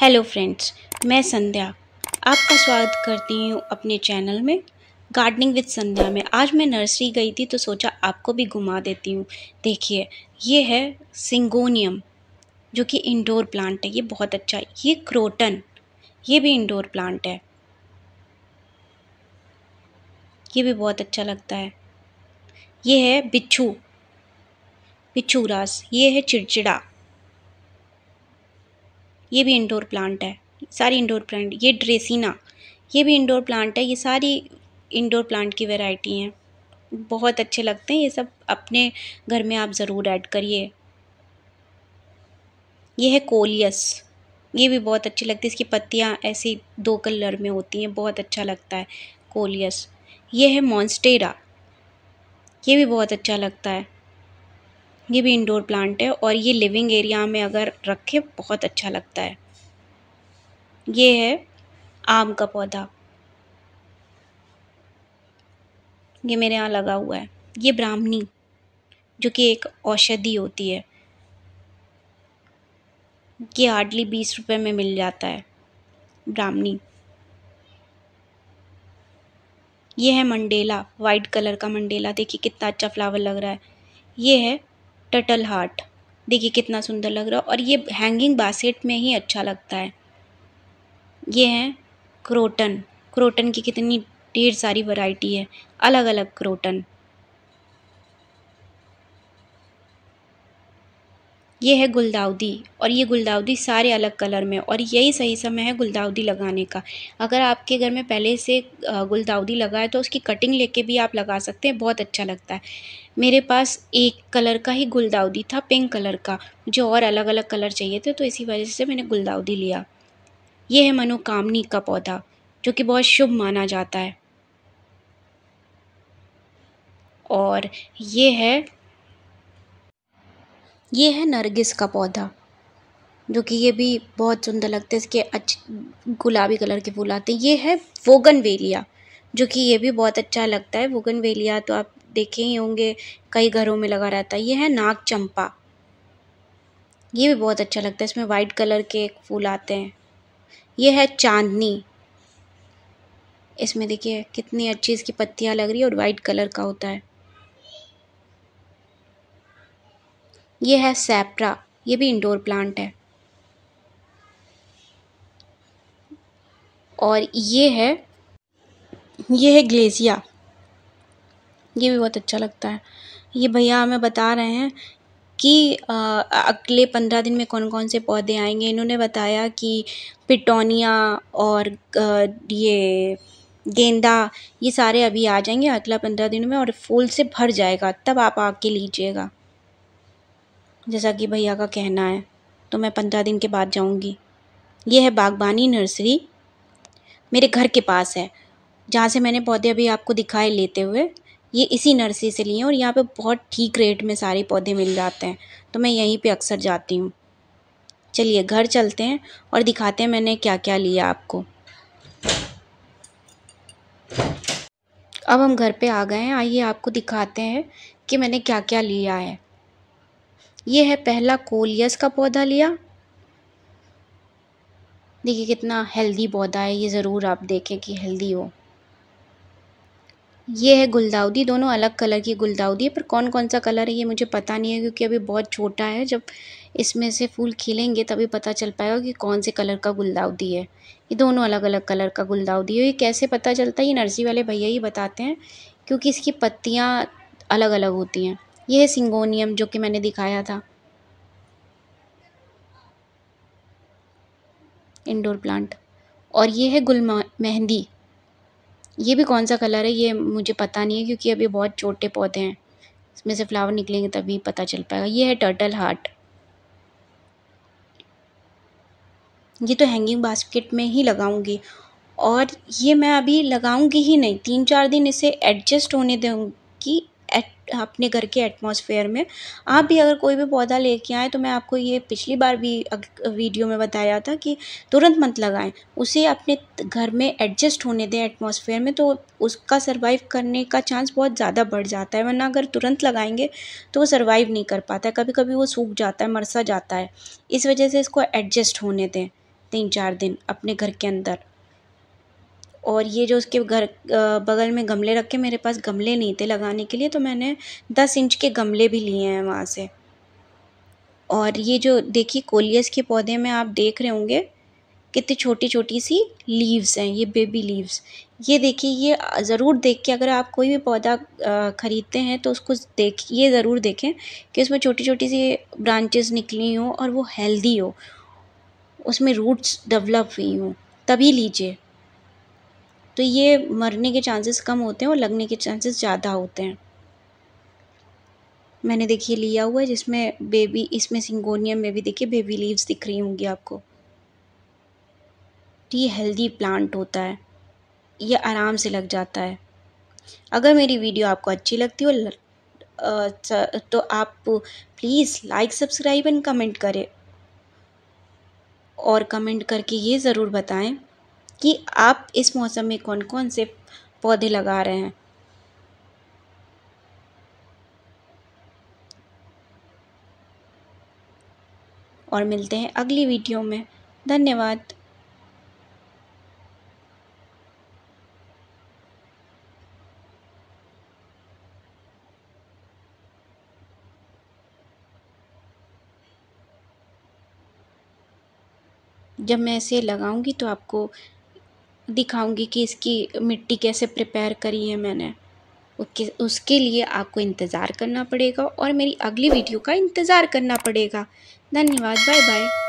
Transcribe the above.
hello friends मैं संध्या आपका स्वागत करती हूँ अपने चैनल में गार्डनिंग विद संध्या में आज मैं नर्सरी गई थी तो सोचा आपको भी घुमा देती हूँ देखिए ये है सिंगोनियम जो कि इंडोर प्लांट है ये बहुत अच्छा है ये क्रोटन ये भी इंडोर प्लांट है ये भी बहुत अच्छा लगता है ये है बिच्छू बिच्छू रास ये है चिड़चिड़ा ये भी इंडोर प्लांट है सारी इंडोर प्लांट ये ड्रेसिना ये भी इंडोर प्लांट है ये सारी इंडोर प्लांट की वेराइटी हैं बहुत अच्छे लगते हैं ये सब अपने घर में आप ज़रूर ऐड करिए ये है कोलियस ये भी बहुत अच्छी लगती है इसकी पत्तियाँ ऐसी दो कलर में होती हैं बहुत अच्छा लगता है कोलियस ये है मॉन्स्टेरा ये भी बहुत अच्छा लगता है ये भी इंडोर प्लांट है और ये लिविंग एरिया में अगर रखे बहुत अच्छा लगता है ये है आम का पौधा ये मेरे यहाँ लगा हुआ है ये ब्राह्मणी जो कि एक औषधि होती है ये हार्डली बीस रुपए में मिल जाता है ब्राह्मणी ये है मंडेला वाइट कलर का मंडेला देखिए कितना अच्छा फ्लावर लग रहा है ये है टटल हार्ट देखिए कितना सुंदर लग रहा है और ये हैंगिंग बास्केट में ही अच्छा लगता है ये है क्रोटन क्रोटन की कितनी ढेर सारी वैरायटी है अलग अलग क्रोटन ये है गुलदाउदी और ये गुलदाउदी सारे अलग कलर में और यही सही समय है गुलदाउदी लगाने का अगर आपके घर में पहले से गुलदाउदी लगा है तो उसकी कटिंग लेके भी आप लगा सकते हैं बहुत अच्छा लगता है मेरे पास एक कलर का ही गुलदाउदी था पिंक कलर का मुझे और अलग अलग कलर चाहिए थे तो इसी वजह से मैंने गुलदाउदी लिया ये है मनोकामनी का पौधा जो कि बहुत शुभ माना जाता है और ये है ये है नरगिस का पौधा जो कि ये भी बहुत सुंदर लगते हैं इसके अच्छे गुलाबी कलर के फूल आते हैं ये है वोगन वेलिया जो कि ये भी बहुत अच्छा लगता है वोगन वेलिया तो आप देखे ही होंगे कई घरों में लगा रहता है ये है नाग चंपा ये भी बहुत अच्छा लगता है इसमें वाइट कलर के फूल आते हैं ये है चांदनी इसमें देखिए कितनी अच्छी इसकी पत्तियाँ लग रही है और वाइट कलर का होता है ये है सैप्रा ये भी इंडोर प्लांट है और ये है ये है ग्लेजिया ये भी बहुत अच्छा लगता है ये भैया हमें बता रहे हैं कि अगले पंद्रह दिन में कौन कौन से पौधे आएंगे इन्होंने बताया कि पिटोनिया और ये गेंदा ये सारे अभी आ जाएंगे अगला पंद्रह दिन में और फूल से भर जाएगा तब आप आके लीजिएगा जैसा कि भैया का कहना है तो मैं पंद्रह दिन के बाद जाऊँगी ये है बागबानी नर्सरी मेरे घर के पास है जहाँ से मैंने पौधे अभी आपको दिखाए लेते हुए ये इसी नर्सरी से लिए और यहाँ पे बहुत ठीक रेट में सारे पौधे मिल जाते हैं तो मैं यहीं पे अक्सर जाती हूँ चलिए घर चलते हैं और दिखाते हैं मैंने क्या क्या लिया आपको अब हम घर पे आ गए हैं आइए आपको दिखाते हैं कि मैंने क्या क्या लिया है ये है पहला कोलियस का पौधा लिया देखिए कितना हेल्दी पौधा है ये ज़रूर आप देखें कि हेल्दी हो ये है गुलदाउदी दोनों अलग कलर की गुलदाउदी है पर कौन कौन सा कलर है ये मुझे पता नहीं है क्योंकि अभी बहुत छोटा है जब इसमें से फूल खिलेंगे तभी पता चल पाएगा कि कौन से कलर का गुलदाउदी है ये दोनों अलग अलग कलर का गुलदाउदी है ये कैसे पता चलता है ये नर्सरी वाले भैया ही बताते हैं क्योंकि इसकी पत्तियाँ अलग अलग होती हैं ये है सिंगोनियम जो कि मैंने दिखाया था इंडोर प्लांट और ये है गुल मेहंदी ये भी कौन सा कलर है ये मुझे पता नहीं है क्योंकि अभी बहुत छोटे पौधे हैं इसमें से फ्लावर निकलेंगे तभी पता चल पाएगा ये है टर्टल हार्ट ये तो हैंगिंग बास्केट में ही लगाऊंगी और ये मैं अभी लगाऊंगी ही नहीं तीन चार दिन इसे एडजस्ट होने दूँगी अपने घर के एटमॉस्फेयर में आप भी अगर कोई भी पौधा लेके आएँ तो मैं आपको ये पिछली बार भी वीडियो में बताया था कि तुरंत मत लगाएं उसे अपने घर में एडजस्ट होने दें एटमॉस्फेयर में तो उसका सर्वाइव करने का चांस बहुत ज़्यादा बढ़ जाता है वरना अगर तुरंत लगाएंगे तो वो सर्वाइव नहीं कर पाता है कभी कभी वो सूख जाता है मरसा जाता है इस वजह से इसको एडजस्ट होने दें तीन चार दिन अपने घर के अंदर और ये जो उसके घर बगल में गमले रखे मेरे पास गमले नहीं थे लगाने के लिए तो मैंने दस इंच के गमले भी लिए हैं वहाँ से और ये जो देखिए कोलियस के पौधे में आप देख रहे होंगे कितनी छोटी छोटी सी लीव्स हैं ये बेबी लीव्स ये देखिए ये ज़रूर देख के अगर आप कोई भी पौधा ख़रीदते हैं तो उसको देख ये ज़रूर देखें कि उसमें छोटी छोटी सी ब्रांचेस निकली हों और वो हेल्दी हो उसमें रूट्स डेवलप हुई हों तभी लीजिए तो ये मरने के चांसेस कम होते हैं और लगने के चांसेस ज़्यादा होते हैं मैंने देखिए लिया हुआ है जिसमें बेबी इसमें सिंगोनियम में भी देखिए बेबी लीव्स दिख रही होंगी आपको तो ये हेल्दी प्लांट होता है ये आराम से लग जाता है अगर मेरी वीडियो आपको अच्छी लगती हो तो आप please like subscribe and comment करें और कमेंट करके ये ज़रूर बताएं कि आप इस मौसम में कौन कौन से पौधे लगा रहे हैं और मिलते हैं अगली वीडियो में धन्यवाद जब मैं इसे लगाऊंगी तो आपको दिखाऊंगी कि इसकी मिट्टी कैसे प्रिपेयर करी है मैंने ओके उसके लिए आपको इंतज़ार करना पड़ेगा और मेरी अगली वीडियो का इंतज़ार करना पड़ेगा धन्यवाद बाय बाय